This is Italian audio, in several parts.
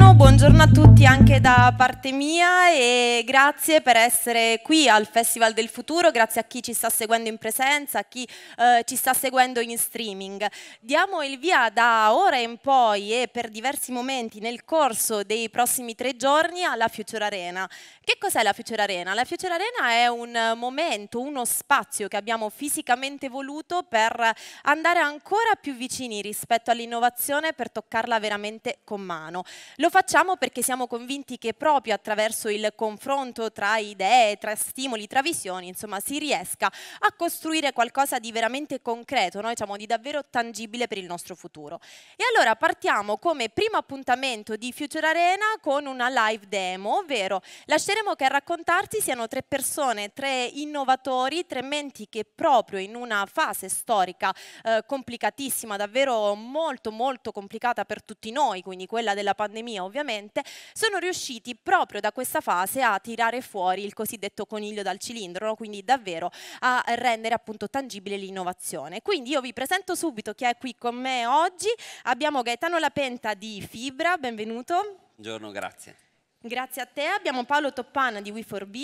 buongiorno, buongiorno a tutti anche da parte mia e grazie per essere qui al Festival del Futuro, grazie a chi ci sta seguendo in presenza, a chi eh, ci sta seguendo in streaming. Diamo il via da ora in poi e per diversi momenti nel corso dei prossimi tre giorni alla Future Arena. Che cos'è la Future Arena? La Future Arena è un momento, uno spazio che abbiamo fisicamente voluto per andare ancora più vicini rispetto all'innovazione per toccarla veramente con mano. Lo facciamo perché siamo convinti che proprio attraverso il confronto tra idee, tra stimoli, tra visioni, insomma, si riesca a costruire qualcosa di veramente concreto, no? diciamo, di davvero tangibile per il nostro futuro. E allora partiamo come primo appuntamento di Future Arena con una live demo, ovvero lasceremo scopriremo che a raccontarti siano tre persone, tre innovatori, tre menti che proprio in una fase storica eh, complicatissima, davvero molto molto complicata per tutti noi, quindi quella della pandemia ovviamente, sono riusciti proprio da questa fase a tirare fuori il cosiddetto coniglio dal cilindro, no? quindi davvero a rendere appunto tangibile l'innovazione. Quindi io vi presento subito chi è qui con me oggi, abbiamo Gaetano Lapenta di Fibra, benvenuto. Buongiorno, grazie. Grazie a te abbiamo Paolo Toppana di We4B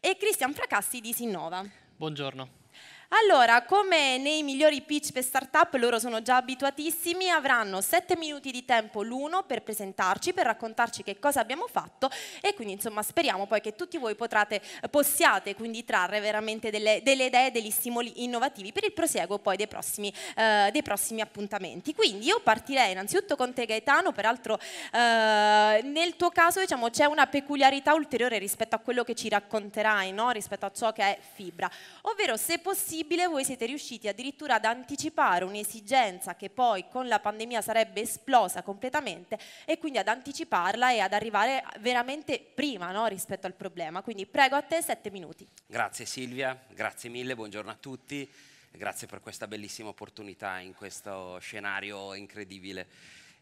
e Cristian Fracassi di Sinnova. Buongiorno. Allora, come nei migliori pitch per startup, loro sono già abituatissimi, avranno 7 minuti di tempo l'uno per presentarci, per raccontarci che cosa abbiamo fatto e quindi insomma speriamo poi che tutti voi potrate, possiate quindi trarre veramente delle, delle idee, degli stimoli innovativi per il prosieguo poi dei prossimi, eh, dei prossimi appuntamenti. Quindi io partirei innanzitutto con te Gaetano, peraltro eh, nel tuo caso diciamo, c'è una peculiarità ulteriore rispetto a quello che ci racconterai, no? rispetto a ciò che è fibra, ovvero se possibile possibile voi siete riusciti addirittura ad anticipare un'esigenza che poi con la pandemia sarebbe esplosa completamente e quindi ad anticiparla e ad arrivare veramente prima no, rispetto al problema. Quindi prego a te sette minuti. Grazie Silvia, grazie mille, buongiorno a tutti, grazie per questa bellissima opportunità in questo scenario incredibile.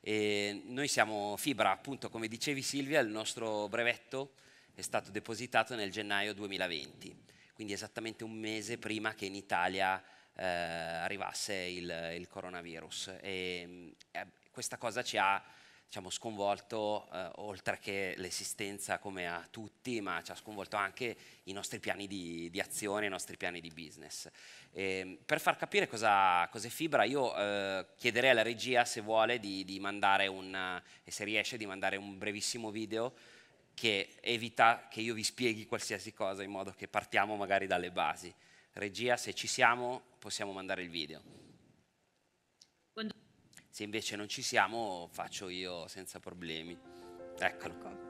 E noi siamo Fibra, appunto come dicevi Silvia, il nostro brevetto è stato depositato nel gennaio 2020 quindi esattamente un mese prima che in Italia eh, arrivasse il, il coronavirus. E, eh, questa cosa ci ha diciamo, sconvolto, eh, oltre che l'esistenza come a tutti, ma ci ha sconvolto anche i nostri piani di, di azione, i nostri piani di business. E, per far capire cosa, è Fibra, io eh, chiederei alla regia se vuole di, di mandare un, eh, e se riesce, di mandare un brevissimo video che evita che io vi spieghi qualsiasi cosa in modo che partiamo magari dalle basi. Regia, se ci siamo, possiamo mandare il video. Se invece non ci siamo, faccio io senza problemi. Eccolo. Ecco.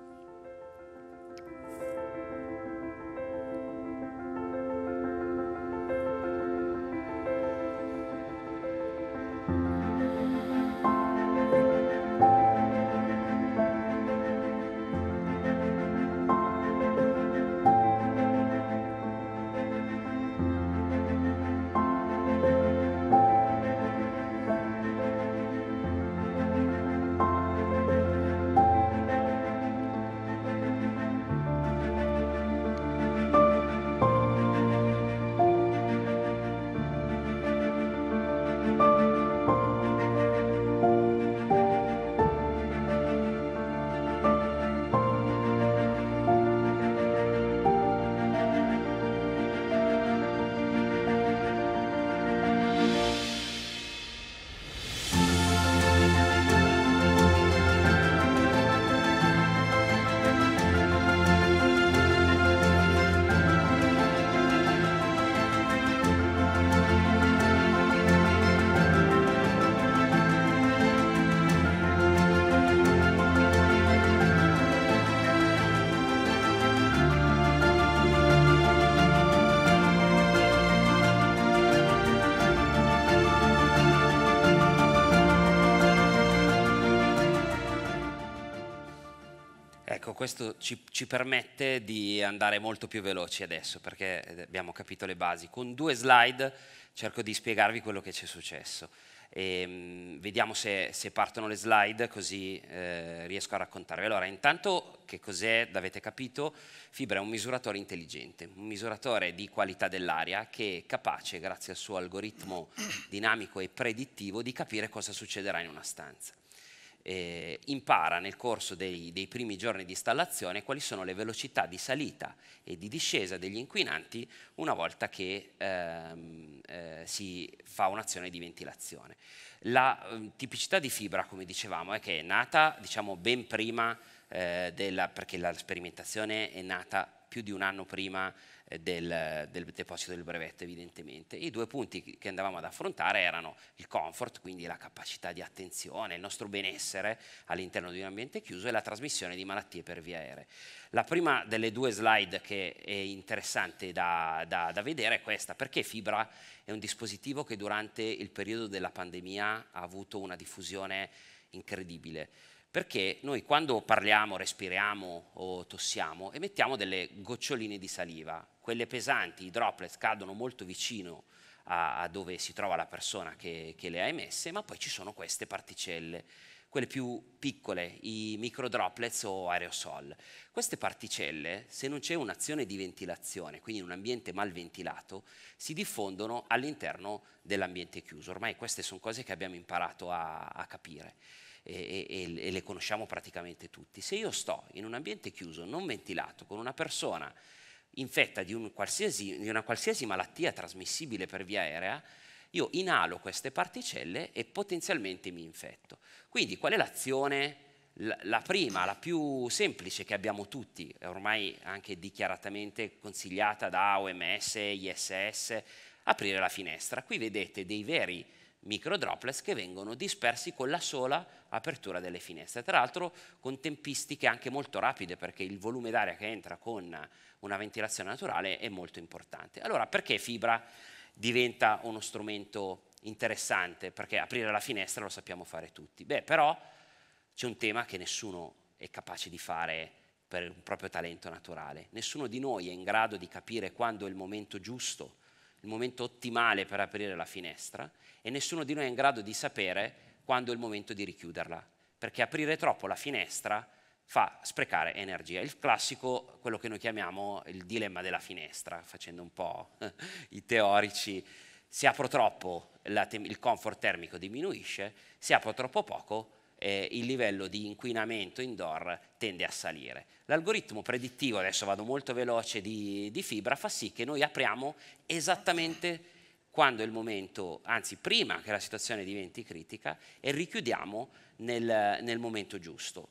questo ci, ci, permette di andare molto più veloci adesso perché eh, abbiamo capito le basi. Con due slide cerco di spiegarvi quello che ci è successo. E, ehm, mh, vediamo se, se, partono le slide così eh, riesco a raccontarvi. Allora, intanto che cos'è, l'avete capito, Fibra è un misuratore intelligente, un misuratore di qualità dell'aria che è capace, grazie al suo algoritmo dinamico e predittivo, di capire cosa succederà in una stanza eh, impara nel corso dei, dei primi giorni di installazione quali sono le velocità di salita e di discesa degli inquinanti una volta che ehm, eh, si fa un'azione di ventilazione. La eh, tipicità di fibra, come dicevamo, è che è nata diciamo, ben prima eh, della, perché la sperimentazione è nata più di un anno prima del, del, deposito del brevetto evidentemente. I due punti che andavamo ad affrontare erano il comfort, quindi la capacità di attenzione, il nostro benessere all'interno di un ambiente chiuso e la trasmissione di malattie per via aerea. La prima delle due slide che è interessante da, da, da vedere è questa, perché fibra è un dispositivo che durante il periodo della pandemia ha avuto una diffusione incredibile perché noi quando parliamo, respiriamo o tossiamo emettiamo delle goccioline di saliva quelle pesanti, i droplets, cadono molto vicino a, a dove si trova la persona che, che le ha emesse, ma poi ci sono queste particelle quelle più piccole, i micro droplets o aerosol. Queste particelle, se non c'è un'azione di ventilazione, quindi in un ambiente mal ventilato, si diffondono all'interno dell'ambiente chiuso. Ormai queste sono cose che abbiamo imparato a, a capire e, e, e le conosciamo praticamente tutti. Se io sto in un ambiente chiuso, non ventilato, con una persona infetta di, un di una qualsiasi malattia trasmissibile per via aerea, io inalo queste particelle e potenzialmente mi infetto. Quindi qual è l'azione? La prima, la più semplice che abbiamo tutti, ormai anche dichiaratamente consigliata da OMS, ISS, aprire la finestra. Qui vedete dei veri micro droplets che vengono dispersi con la sola apertura delle finestre. Tra l'altro con tempistiche anche molto rapide perché il volume d'aria che entra con una ventilazione naturale è molto importante. Allora perché fibra diventa uno strumento interessante? Perché aprire la finestra lo sappiamo fare tutti. Beh, però c'è un tema che nessuno è capace di fare per un proprio talento naturale. Nessuno di noi è in grado di capire quando è il momento giusto il momento ottimale per aprire la finestra e nessuno di noi è in grado di sapere quando è il momento di richiuderla, perché aprire troppo la finestra fa sprecare energia. Il classico, quello che noi chiamiamo il dilemma della finestra, facendo un po' i teorici, se apro troppo il comfort termico diminuisce, se apro troppo poco eh, il livello di inquinamento indoor tende a salire. L'algoritmo predittivo, adesso vado molto veloce, di, di fibra fa sì che noi apriamo esattamente quando è il momento, anzi prima che la situazione diventi critica e richiudiamo nel, nel momento giusto.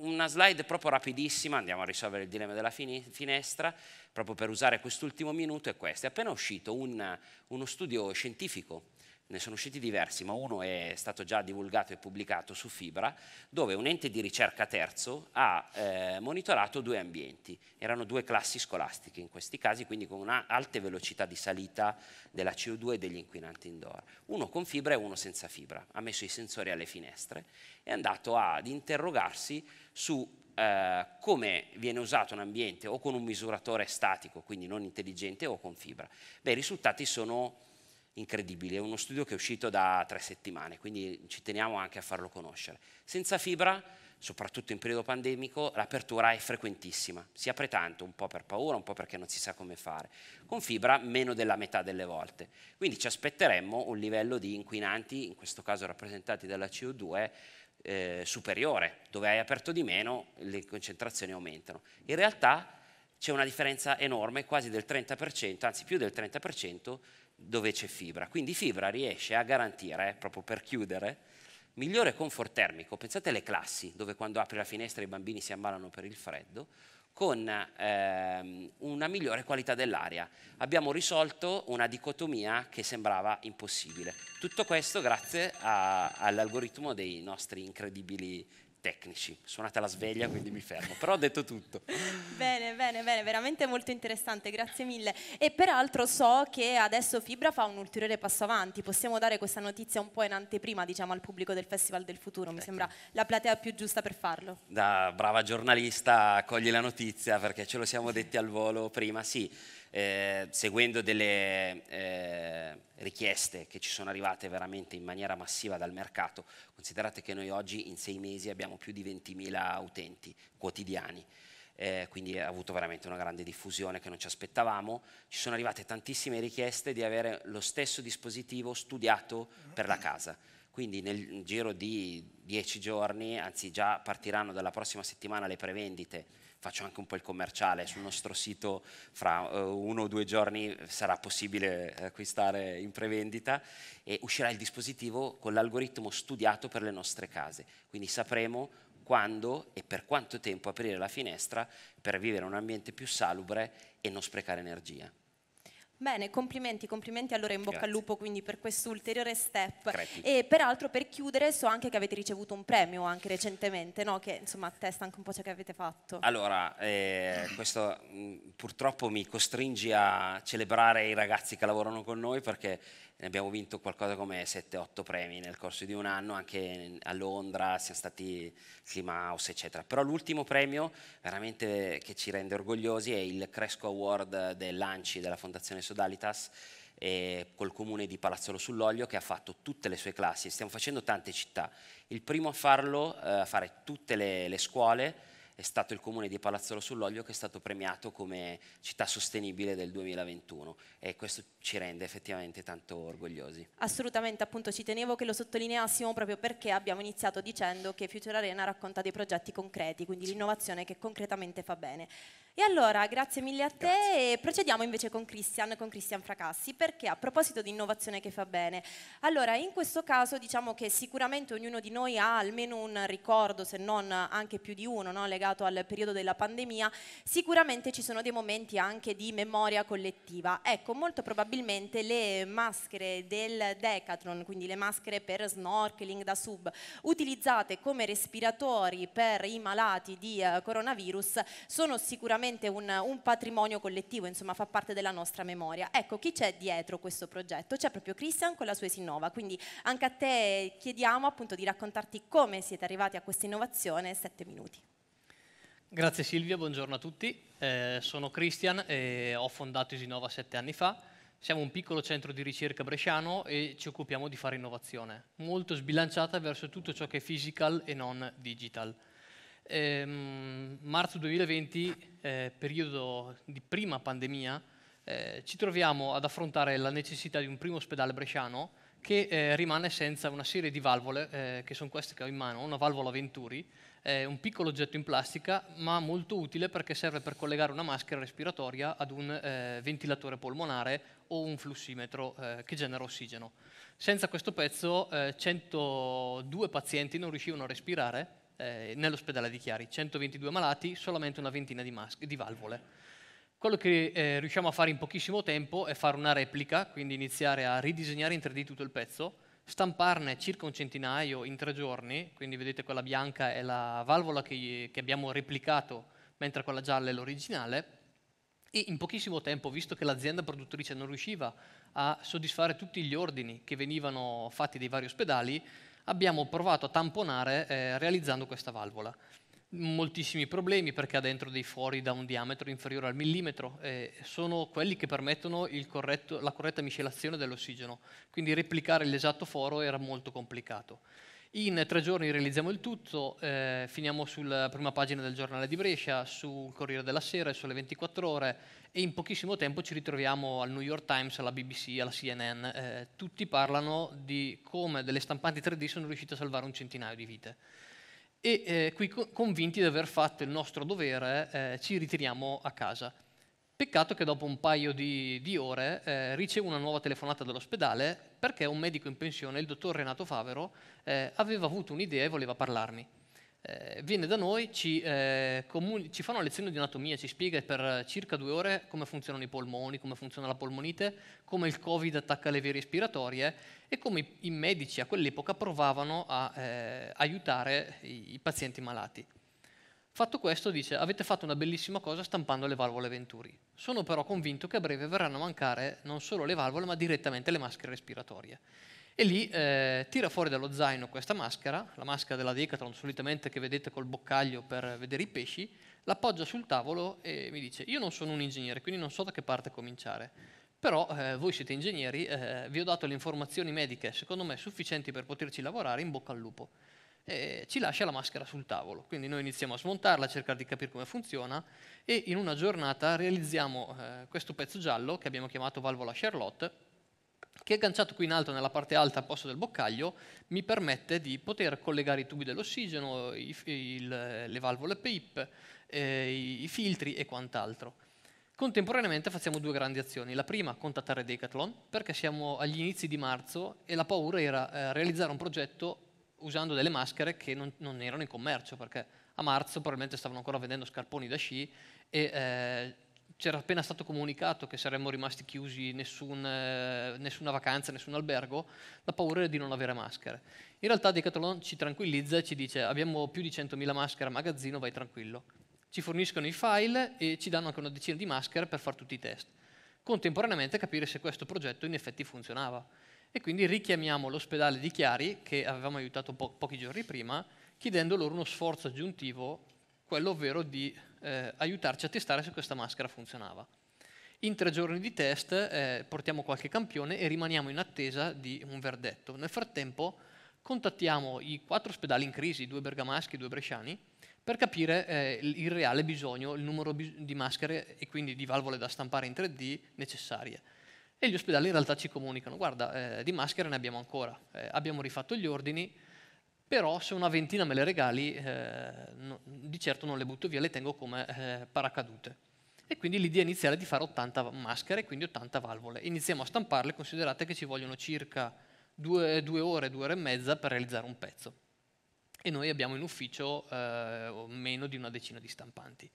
Una slide proprio rapidissima, andiamo a risolvere il dilemma della finestra, proprio per usare quest'ultimo minuto è questo. È appena uscito un, uno studio scientifico ne sono usciti diversi, ma uno è stato già divulgato e pubblicato su Fibra, dove un ente di ricerca terzo ha eh, monitorato due ambienti. Erano due classi scolastiche in questi casi, quindi con una velocità di salita della CO2 e degli inquinanti indoor. Uno con fibra e uno senza fibra. Ha messo i sensori alle finestre e è andato ad interrogarsi su Uh, come viene usato un ambiente o con un misuratore statico, quindi non intelligente, o con fibra. Beh, i risultati sono incredibile, è uno studio che è uscito da tre settimane, quindi ci teniamo anche a farlo conoscere. Senza fibra, soprattutto in periodo pandemico, l'apertura è frequentissima, si apre tanto, un po' per paura, un po' perché non si sa come fare, con fibra meno della metà delle volte, quindi ci aspetteremmo un livello di inquinanti, in questo caso rappresentati dalla CO2, eh, superiore, dove hai aperto di meno le concentrazioni aumentano. In realtà c'è una differenza enorme, quasi del 30%, anzi più del 30% dove c'è fibra. Quindi fibra riesce a garantire, proprio per chiudere, migliore comfort termico. Pensate alle classi, dove quando apri la finestra i bambini si ammalano per il freddo, con ehm, una migliore qualità dell'aria. Abbiamo risolto una dicotomia che sembrava impossibile. Tutto questo grazie a, all'algoritmo dei nostri incredibili tecnici. Suonate alla sveglia, quindi mi fermo, però ho detto tutto. bene, bene, bene, veramente molto interessante, grazie mille. E peraltro so che adesso Fibra fa un ulteriore passo avanti, possiamo dare questa notizia un po' in anteprima, diciamo, al pubblico del Festival del Futuro, mi ecco. sembra la platea più giusta per farlo. Da brava giornalista, cogli la notizia perché ce lo siamo detti al volo prima, sì eh, seguendo delle eh, richieste che ci sono arrivate veramente in maniera massiva dal mercato. Considerate che noi oggi in sei mesi abbiamo più di 20.000 utenti quotidiani. Eh, quindi ha avuto veramente una grande diffusione che non ci aspettavamo. Ci sono arrivate tantissime richieste di avere lo stesso dispositivo studiato per la casa. Quindi nel giro di dieci giorni, anzi già partiranno dalla prossima settimana le prevendite faccio anche un po' il commerciale, sul nostro sito fra eh, uno o due giorni eh, sarà possibile acquistare in prevendita e uscirà il dispositivo con l'algoritmo studiato per le nostre case, quindi sapremo quando e per quanto tempo aprire la finestra per vivere in un ambiente più salubre e non sprecare energia. Bene, complimenti, complimenti allora in bocca Grazie. al lupo quindi per questo ulteriore step. Crepi. E peraltro per chiudere so anche che avete ricevuto un premio anche recentemente, no? che insomma attesta anche un po' ciò che avete fatto. Allora, eh, questo mh, mm, purtroppo mi costringe a celebrare i ragazzi che lavorano con noi perché ne abbiamo vinto qualcosa come 7-8 premi nel corso di un anno, anche a Londra siamo stati Clima House, eccetera. Però l'ultimo premio veramente che ci rende orgogliosi è il Cresco Award dell'ANCI, della Fondazione Sodalitas, eh, col comune di Palazzolo sull'Oglio che ha fatto tutte le sue classi, stiamo facendo tante città. Il primo a farlo, eh, a fare tutte le, le scuole, è stato il comune di Palazzolo sull'Oglio che è stato premiato come città sostenibile del 2021 e questo ci rende effettivamente tanto orgogliosi. Assolutamente, appunto ci tenevo che lo sottolineassimo proprio perché abbiamo iniziato dicendo che Future Arena racconta dei progetti concreti, quindi l'innovazione che concretamente fa bene. E allora, grazie mille a te e procediamo invece con Christian, con Christian Fracassi, perché a proposito di innovazione che fa bene, allora in questo caso diciamo che sicuramente ognuno di noi ha almeno un ricordo, se non anche più di uno, no, legato al periodo della pandemia, sicuramente ci sono dei momenti anche di memoria collettiva. Ecco, molto probabilmente le maschere del Decathlon, quindi le maschere per snorkeling da sub, utilizzate come respiratori per i malati di eh, coronavirus, sono sicuramente veramente un, un, patrimonio collettivo, insomma fa parte della nostra memoria. Ecco, chi c'è dietro questo progetto? C'è proprio Christian con la sua Esinnova, quindi anche a te chiediamo appunto di raccontarti come siete arrivati a questa innovazione, sette minuti. Grazie Silvia, buongiorno a tutti, eh, sono Christian e ho fondato Isinova sette anni fa. Siamo un piccolo centro di ricerca bresciano e ci occupiamo di fare innovazione, molto sbilanciata verso tutto ciò che è physical e non digital eh, marzo 2020, eh, periodo di prima pandemia, eh, ci troviamo ad affrontare la necessità di un primo ospedale bresciano che eh, rimane senza una serie di valvole, eh, che sono queste che ho in mano, una valvola Venturi, un piccolo oggetto in plastica, ma molto utile perché serve per collegare una maschera respiratoria ad un eh, ventilatore polmonare o un flussimetro che genera ossigeno. Senza questo pezzo 102 pazienti non riuscivano a respirare eh, nell'ospedale di Chiari, 122 malati, solamente una ventina di, mas- di valvole. Quello che eh, riusciamo a fare in pochissimo tempo è fare una replica, quindi iniziare a ridisegnare in 3D tutto il pezzo, stamparne circa un centinaio in tre giorni, quindi vedete quella bianca è la valvola che, che abbiamo replicato, mentre quella gialla è l'originale, e in pochissimo tempo, visto che l'azienda produttrice non riusciva a soddisfare tutti gli ordini che venivano fatti dai vari ospedali, abbiamo provato a tamponare eh, realizzando questa valvola. Moltissimi problemi perché ha dentro dei fori da un diametro inferiore al millimetro, eh, sono quelli che permettono corretto, la corretta miscelazione dell'ossigeno, quindi replicare l'esatto foro era molto complicato. In tre giorni realizziamo il tutto, eh, finiamo sulla prima pagina del giornale di Brescia, sul Corriere della Sera, sulle 24 ore e in pochissimo tempo ci ritroviamo al New York Times, alla BBC, alla CNN. Eh, tutti parlano di come delle stampanti 3D sono riuscite a salvare un centinaio di vite. E eh, qui convinti di aver fatto il nostro dovere eh, ci ritiriamo a casa. Peccato che dopo un paio di, di ore eh, ricevo una nuova telefonata dall'ospedale perché un medico in pensione, il dottor Renato Favero, eh, aveva avuto un'idea e voleva parlarmi. Eh, viene da noi, ci, eh, ci, fa una lezione di anatomia, ci spiega per circa due ore come funzionano i polmoni, come funziona la polmonite, come il Covid attacca le vie respiratorie e come i, i medici a quell'epoca provavano a eh, aiutare i, i pazienti malati. Fatto questo, dice, avete fatto una bellissima cosa stampando le valvole Venturi. Sono però convinto che a breve verranno a mancare non solo le valvole, ma direttamente le maschere respiratorie. E lì eh, tira fuori dallo zaino questa maschera, la maschera della Decathlon, solitamente che vedete col boccaglio per vedere i pesci, l'appoggia sul tavolo e mi dice, io non sono un ingegnere, quindi non so da che parte cominciare, però eh, voi siete ingegneri, eh, vi ho dato le informazioni mediche, secondo me, sufficienti per poterci lavorare, in bocca al lupo eh, ci lascia la maschera sul tavolo. Quindi noi iniziamo a smontarla, a cercare di capire come funziona e in una giornata realizziamo eh, questo pezzo giallo che abbiamo chiamato valvola Charlotte che agganciato qui in alto nella parte alta al posto del boccaglio mi permette di poter collegare i tubi dell'ossigeno, i, il, le valvole PIP, eh, i filtri e quant'altro. Contemporaneamente facciamo due grandi azioni. La prima, contattare Decathlon, perché siamo agli inizi di marzo e la paura era eh, realizzare un progetto usando delle maschere che non, non, erano in commercio, perché a marzo probabilmente stavano ancora vendendo scarponi da sci e eh, c'era appena stato comunicato che saremmo rimasti chiusi, nessun, eh, nessuna vacanza, nessun albergo, la paura era di non avere maschere. In realtà Decathlon ci tranquillizza e ci dice abbiamo più di 100.000 maschere a magazzino, vai tranquillo. Ci forniscono i file e ci danno anche una decina di maschere per fare tutti i test. Contemporaneamente capire se questo progetto in effetti funzionava e quindi richiamiamo l'ospedale di Chiari, che avevamo aiutato po- pochi giorni prima, chiedendo loro uno sforzo aggiuntivo, quello ovvero di eh, aiutarci a testare se questa maschera funzionava. In tre giorni di test eh, portiamo qualche campione e rimaniamo in attesa di un verdetto. Nel frattempo contattiamo i quattro ospedali in crisi, due bergamaschi e due bresciani, per capire eh, il reale bisogno, il numero di maschere e quindi di valvole da stampare in 3D necessarie. E gli ospedali in realtà ci comunicano, guarda, eh, di maschere ne abbiamo ancora, eh, abbiamo rifatto gli ordini, però se una ventina me le regali, eh, no, di certo non le butto via, le tengo come eh, paracadute. E quindi l'idea iniziale è di fare 80 maschere, quindi 80 valvole. Iniziamo a stamparle, considerate che ci vogliono circa due, due ore, due ore e mezza per realizzare un pezzo. E noi abbiamo in ufficio eh, meno di una decina di stampanti.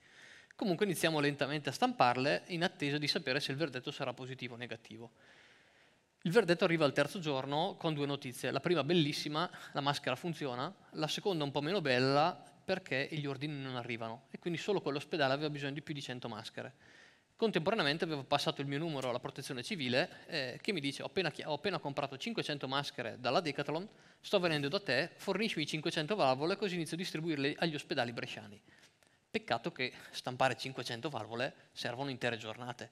Comunque iniziamo lentamente a stamparle in attesa di sapere se il verdetto sarà positivo o negativo. Il verdetto arriva al terzo giorno con due notizie. La prima bellissima, la maschera funziona, la seconda un po' meno bella perché gli ordini non arrivano e quindi solo quell'ospedale aveva bisogno di più di 100 maschere. Contemporaneamente avevo passato il mio numero alla protezione civile eh, che mi dice ho appena, ho appena, comprato 500 maschere dalla Decathlon, sto venendo da te, fornisci 500 valvole così inizio a distribuirle agli ospedali bresciani. Peccato che stampare 500 valvole servono intere giornate.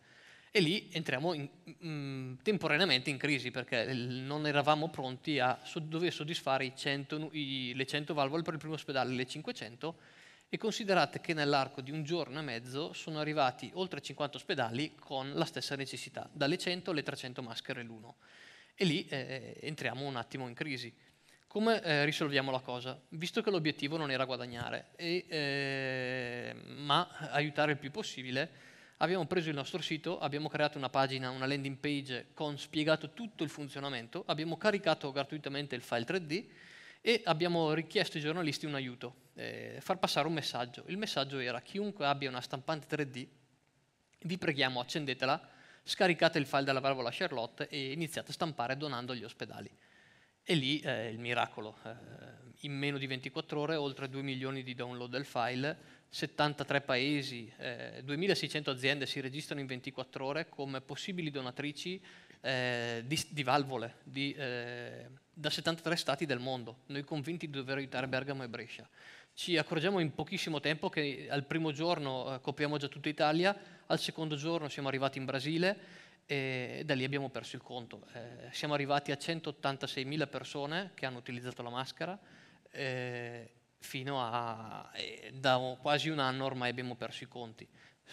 E lì entriamo in, mh, mm, temporaneamente in crisi perché non eravamo pronti a dover soddisfare i 100, i, le 100 valvole per il primo ospedale, le 500, e considerate che nell'arco di un giorno e mezzo sono arrivati oltre 50 ospedali con la stessa necessità, dalle 100 alle 300 maschere l'uno. E lì eh, eh, entriamo un attimo in crisi come eh, risolviamo la cosa? Visto che l'obiettivo non era guadagnare, e, eh, ma aiutare il più possibile, abbiamo preso il nostro sito, abbiamo creato una pagina, una landing page con spiegato tutto il funzionamento, abbiamo caricato gratuitamente il file 3D e abbiamo richiesto ai giornalisti un aiuto, eh, far passare un messaggio. Il messaggio era chiunque abbia una stampante 3D, vi preghiamo accendetela, scaricate il file dalla valvola Charlotte e iniziate a stampare donando agli ospedali. E lì eh, il miracolo, eh, in meno di 24 ore oltre 2 milioni di download del file, 73 paesi, eh, 2600 aziende si registrano in 24 ore come possibili donatrici eh, di, di, valvole di, eh, da 73 stati del mondo, noi convinti di dover aiutare Bergamo e Brescia. Ci accorgiamo in pochissimo tempo che al primo giorno eh, copriamo già tutta Italia, al secondo giorno siamo arrivati in Brasile, e da lì abbiamo perso il conto. Eh, siamo arrivati a 186.000 persone che hanno utilizzato la maschera eh, fino a eh, da quasi un anno ormai abbiamo perso i conti.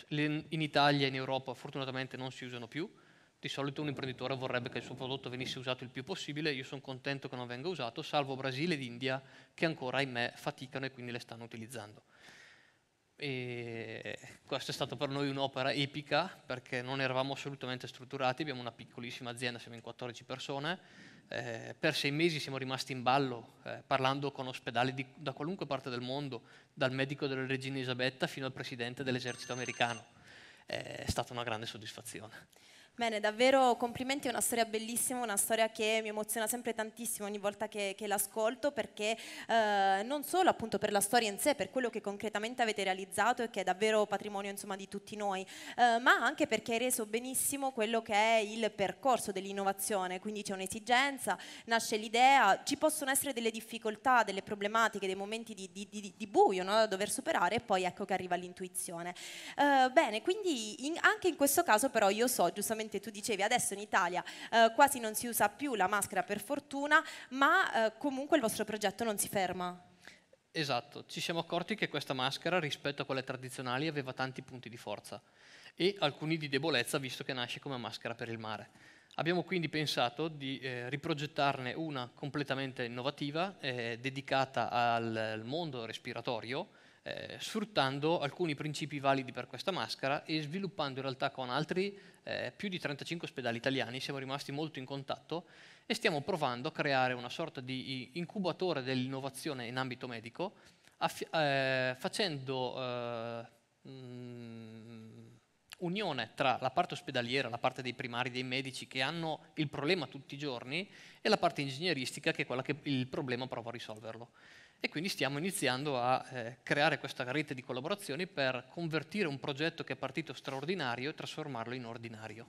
in Italia e in Europa fortunatamente non si usano più, di solito un imprenditore vorrebbe che il suo prodotto venisse usato il più possibile, io sono contento che non venga usato, salvo Brasile ed India che ancora ahimè faticano e quindi le stanno utilizzando. E questa è stata per noi un'opera epica perché non eravamo assolutamente strutturati, abbiamo una piccolissima azienda, siamo in 14 persone, eh, per sei mesi siamo rimasti in ballo eh, parlando con ospedali di, da qualunque parte del mondo, dal medico della regina Elisabetta fino al presidente dell'esercito americano. Eh, è stata una grande soddisfazione. Bene, davvero complimenti, è una storia bellissima, una storia che mi emoziona sempre tantissimo ogni volta che, che l'ascolto perché eh, non solo appunto per la storia in sé, per quello che concretamente avete realizzato e che è davvero patrimonio insomma di tutti noi, eh, ma anche perché hai reso benissimo quello che è il percorso dell'innovazione, quindi c'è un'esigenza, nasce l'idea, ci possono essere delle difficoltà, delle problematiche, dei momenti di, di, di, di buio no? da dover superare e poi ecco che arriva l'intuizione. Eh, bene, quindi in, anche in questo caso però io so giustamente giustamente tu dicevi, adesso in Italia eh, quasi non si usa più la maschera per fortuna, ma eh, comunque il vostro progetto non si ferma. Esatto, ci siamo accorti che questa maschera rispetto a quelle tradizionali aveva tanti punti di forza e alcuni di debolezza visto che nasce come maschera per il mare. Abbiamo quindi pensato di eh, riprogettarne una completamente innovativa, eh, dedicata al, al mondo respiratorio, eh, sfruttando alcuni principi validi per questa maschera e sviluppando in realtà con altri eh, più di 35 ospedali italiani, siamo rimasti molto in contatto e stiamo provando a creare una sorta di incubatore dell'innovazione in ambito medico, eh, facendo mh, eh, mm, unione tra la parte ospedaliera, la parte dei primari, dei medici che hanno il problema tutti i giorni e la parte ingegneristica che è quella che il problema prova a risolverlo. E quindi stiamo iniziando a eh, creare questa rete di collaborazioni per convertire un progetto che è partito straordinario e trasformarlo in ordinario.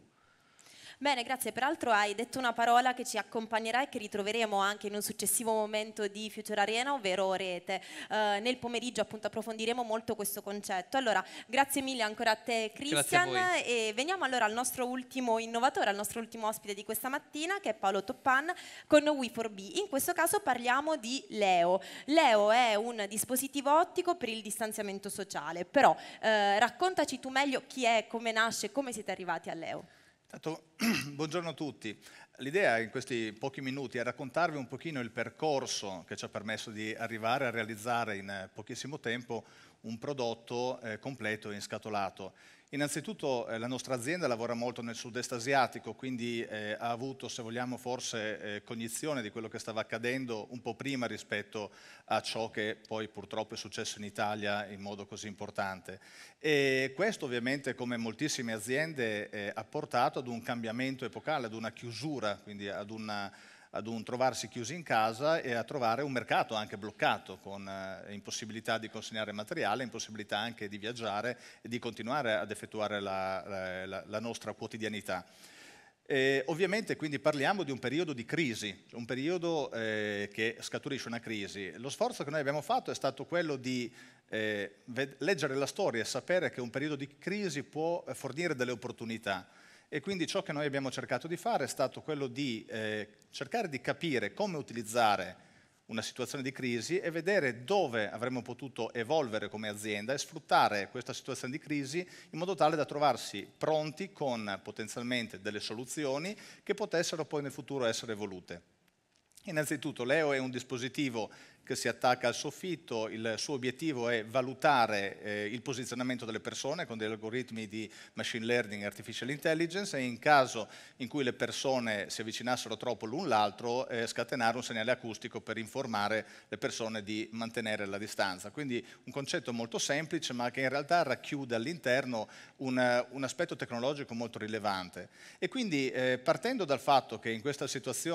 Bene, grazie. Peraltro hai detto una parola che ci accompagnerà e che ritroveremo anche in un successivo momento di Future Arena, ovvero rete. Eh, nel pomeriggio appunto approfondiremo molto questo concetto. Allora, grazie mille ancora a te Christian a e veniamo allora al nostro ultimo innovatore, al nostro ultimo ospite di questa mattina che è Paolo Toppan con We4B. In questo caso parliamo di Leo. Leo è un dispositivo ottico per il distanziamento sociale, però eh, raccontaci tu meglio chi è, come nasce, come siete arrivati a Leo. Intanto, buongiorno a tutti. L'idea in questi pochi minuti è raccontarvi un pochino il percorso che ci ha permesso di arrivare a realizzare in pochissimo tempo un prodotto eh, completo e inscatolato Innanzitutto eh, la nostra azienda lavora molto nel sud-est asiatico, quindi eh, ha avuto, se vogliamo, forse eh, cognizione di quello che stava accadendo un po' prima rispetto a ciò che poi purtroppo è successo in Italia in modo così importante. E questo ovviamente, come moltissime aziende, eh, ha portato ad un cambiamento epocale, ad una chiusura, quindi ad una ad un trovarsi chiusi in casa e a trovare un mercato anche bloccato, con eh, impossibilità di consegnare materiale, impossibilità anche di viaggiare e di continuare ad effettuare la, la, la nostra quotidianità. E ovviamente quindi parliamo di un periodo di crisi, un periodo eh, che scaturisce una crisi. Lo sforzo che noi abbiamo fatto è stato quello di eh, leggere la storia e sapere che un periodo di crisi può eh, fornire delle opportunità. E quindi ciò che noi abbiamo cercato di fare è stato quello di eh, cercare di capire come utilizzare una situazione di crisi e vedere dove avremmo potuto evolvere come azienda e sfruttare questa situazione di crisi in modo tale da trovarsi pronti con potenzialmente delle soluzioni che potessero poi nel futuro essere evolute. Innanzitutto Leo è un dispositivo che si attacca al soffitto, il suo obiettivo è valutare eh, il posizionamento delle persone con degli algoritmi di machine learning e artificial intelligence e in caso in cui le persone si avvicinassero troppo l'un l'altro eh, scatenare un segnale acustico per informare le persone di mantenere la distanza. Quindi un concetto molto semplice ma che in realtà racchiude all'interno un, un aspetto tecnologico molto rilevante. E quindi eh, partendo dal fatto che in questa situazione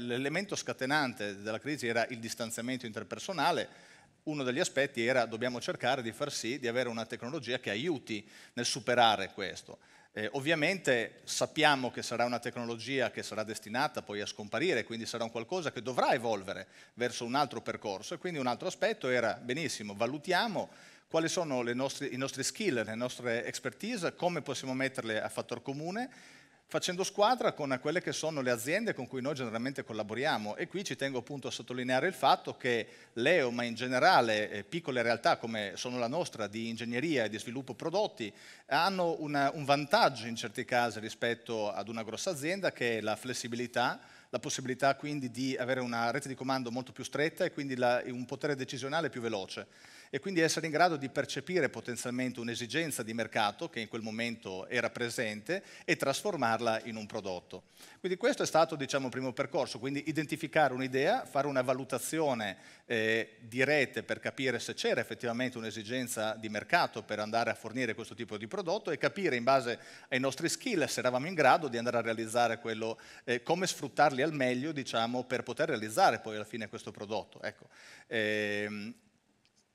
l'elemento scatenante della crisi era il il distanziamento interpersonale, uno degli aspetti era dobbiamo cercare di far sì di avere una tecnologia che aiuti nel superare questo. Eh, ovviamente sappiamo che sarà una tecnologia che sarà destinata poi a scomparire, quindi sarà un qualcosa che dovrà evolvere verso un altro percorso e quindi un altro aspetto era benissimo, valutiamo quali sono nostre, i nostri skill, le nostre expertise, come possiamo metterle a fattor comune facendo squadra con quelle che sono le aziende con cui noi generalmente collaboriamo e qui ci tengo appunto a sottolineare il fatto che Leo, ma in generale eh, piccole realtà come sono la nostra di ingegneria e di sviluppo prodotti, hanno una, un vantaggio in certi casi rispetto ad una grossa azienda che è la flessibilità, la possibilità quindi di avere una rete di comando molto più stretta e quindi la, un potere decisionale più veloce e quindi essere in grado di percepire potenzialmente un'esigenza di mercato che in quel momento era presente e trasformarla in un prodotto. Quindi questo è stato diciamo, il primo percorso, quindi identificare un'idea, fare una valutazione eh, di rete per capire se c'era effettivamente un'esigenza di mercato per andare a fornire questo tipo di prodotto e capire in base ai nostri skill se eravamo in grado di andare a realizzare quello, eh, come sfruttarli al meglio diciamo, per poter realizzare poi alla fine questo prodotto. Ecco. Eh,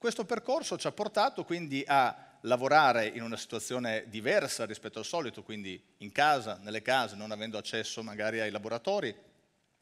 questo percorso ci ha portato quindi a lavorare in una situazione diversa rispetto al solito, quindi in casa, nelle case, non avendo accesso magari ai laboratori,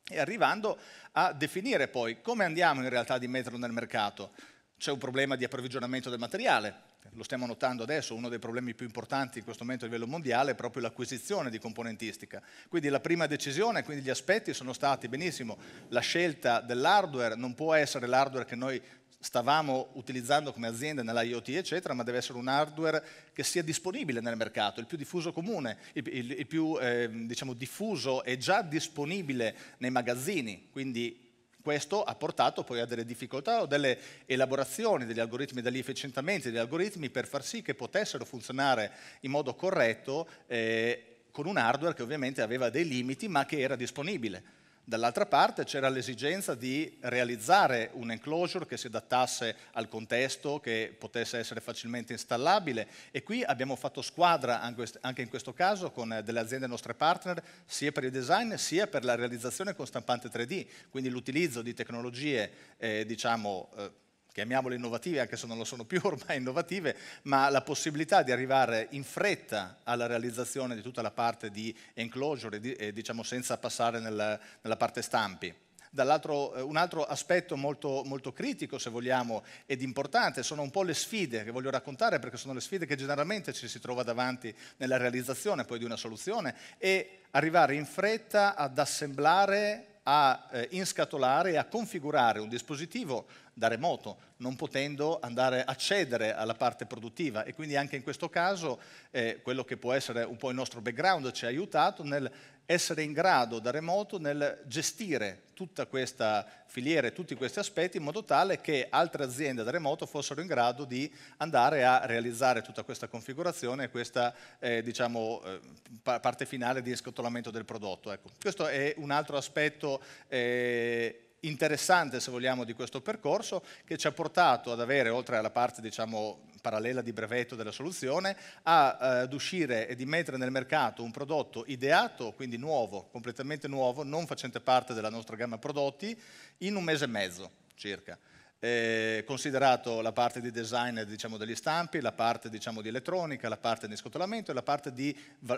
e arrivando a definire poi come andiamo in realtà di metterlo nel mercato. C'è un problema di approvvigionamento del materiale, lo stiamo notando adesso, uno dei problemi più importanti in questo momento a livello mondiale è proprio l'acquisizione di componentistica. Quindi la prima decisione, quindi gli aspetti sono stati benissimo, la scelta dell'hardware non può essere l'hardware che noi stavamo utilizzando come azienda nell'IoT, eccetera, ma deve essere un hardware che sia disponibile nel mercato, il più diffuso comune, il, il, il più eh, diciamo, diffuso è già disponibile nei magazzini. Quindi questo ha portato poi a delle difficoltà o delle elaborazioni degli algoritmi, degli efficientamenti degli algoritmi per far sì che potessero funzionare in modo corretto eh, con un hardware che ovviamente aveva dei limiti ma che era disponibile. Dall'altra parte c'era l'esigenza di realizzare un enclosure che si adattasse al contesto, che potesse essere facilmente installabile e qui abbiamo fatto squadra anche in questo caso con eh, delle aziende nostre partner sia per il design sia per la realizzazione con stampante 3D, quindi l'utilizzo di tecnologie eh, diciamo, eh, chiamiamole innovative, anche se non lo sono più ormai innovative, ma la possibilità di arrivare in fretta alla realizzazione di tutta la parte di enclosure, eh, diciamo senza passare nella, parte stampi. Dall'altro, eh, un altro aspetto molto, molto, critico, se vogliamo, ed importante, sono un po' le sfide che voglio raccontare, perché sono le sfide che generalmente ci si trova davanti nella realizzazione poi di una soluzione, e arrivare in fretta ad assemblare a eh, inscatolare e a configurare un dispositivo da remoto, non potendo andare a cedere alla parte produttiva e quindi anche in questo caso eh, quello che può essere un po' il nostro background ci ha aiutato nel essere in grado da remoto nel gestire tutta questa filiera e tutti questi aspetti in modo tale che altre aziende da remoto fossero in grado di andare a realizzare tutta questa configurazione e questa eh, diciamo, eh, parte finale di scottolamento del prodotto. Ecco. Questo è un altro aspetto eh, interessante, se vogliamo, di questo percorso che ci ha portato ad avere, oltre alla parte diciamo, parallela di brevetto della soluzione, a, eh, ad uscire e di mettere nel mercato un prodotto ideato, quindi nuovo, completamente nuovo, non facente parte della nostra gamma prodotti, in un mese e mezzo circa. Eh, considerato la parte di design diciamo, degli stampi, la parte diciamo, di elettronica, la parte di scotolamento e la parte di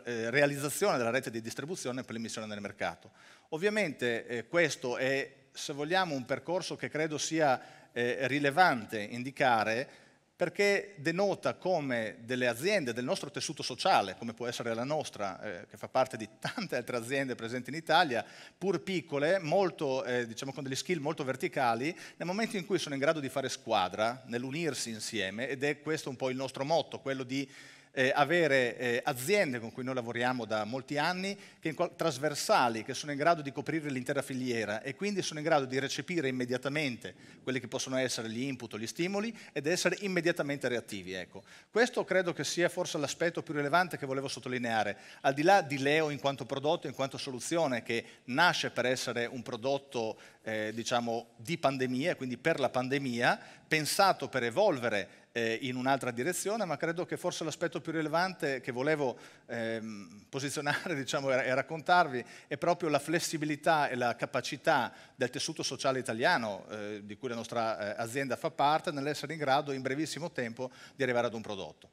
eh, realizzazione della rete di distribuzione per l'emissione nel mercato. Ovviamente eh, questo è se vogliamo, un percorso che credo sia eh, rilevante indicare perché denota come delle aziende del nostro tessuto sociale, come può essere la nostra, eh, che fa parte di tante altre aziende presenti in Italia, pur piccole, molto, eh, diciamo con degli skill molto verticali, nel momento in cui sono in grado di fare squadra, nell'unirsi insieme, ed è questo un po' il nostro motto, quello di eh, avere eh, aziende con cui noi lavoriamo da molti anni, che trasversali, che sono in grado di coprire l'intera filiera e quindi sono in grado di recepire immediatamente quelli che possono essere gli input, gli stimoli ed essere immediatamente reattivi. Ecco. Questo credo che sia forse l'aspetto più rilevante che volevo sottolineare, al di là di Leo in quanto prodotto, in quanto soluzione che nasce per essere un prodotto eh, diciamo, di pandemia, quindi per la pandemia, pensato per evolvere eh, in un'altra direzione, ma credo che forse l'aspetto più rilevante che volevo ehm, posizionare diciamo, e, raccontarvi è proprio la flessibilità e la capacità del tessuto sociale italiano, eh, di cui la nostra eh, azienda fa parte, nell'essere in grado in brevissimo tempo di arrivare ad un prodotto.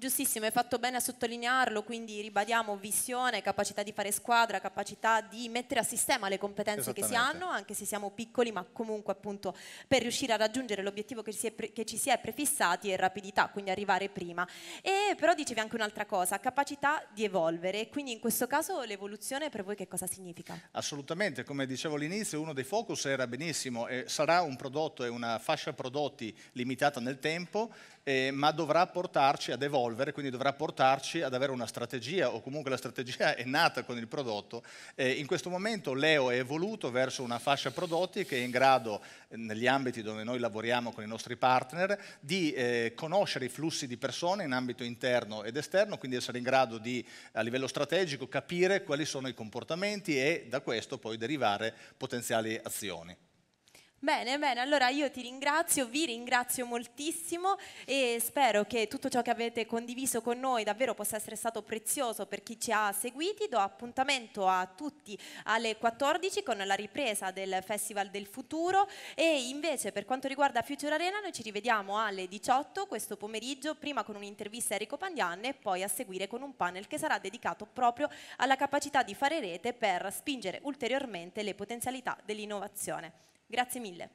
Giustissimo, hai fatto bene a sottolinearlo, quindi ribadiamo visione, capacità di fare squadra, capacità di mettere a sistema le competenze che si hanno, anche se siamo piccoli, ma comunque appunto per riuscire a raggiungere l'obiettivo che, che, ci si è prefissati e rapidità, quindi arrivare prima. E però dicevi anche un'altra cosa, capacità di evolvere, quindi in questo caso l'evoluzione per voi che cosa significa? Assolutamente, come dicevo all'inizio, uno dei focus era benissimo, eh, sarà un prodotto e una fascia prodotti limitata nel tempo, eh, ma dovrà portarci ad evolvere, quindi dovrà portarci ad avere una strategia o comunque la strategia è nata con il prodotto. Eh, in questo momento Leo è evoluto verso una fascia prodotti che è in grado, eh, negli ambiti dove noi lavoriamo con i nostri partner, di eh, conoscere i flussi di persone in ambito interno ed esterno, quindi essere in grado di, a livello strategico, capire quali sono i comportamenti e da questo poi derivare potenziali azioni. Bene, bene, allora io ti ringrazio, vi ringrazio moltissimo e spero che tutto ciò che avete condiviso con noi davvero possa essere stato prezioso per chi ci ha seguiti. Do appuntamento a tutti alle 14 con la ripresa del Festival del Futuro e invece per quanto riguarda Future Arena noi ci rivediamo alle 18 questo pomeriggio, prima con un'intervista a Enrico Pandian e poi a seguire con un panel che sarà dedicato proprio alla capacità di fare rete per spingere ulteriormente le potenzialità dell'innovazione. Grazie mille.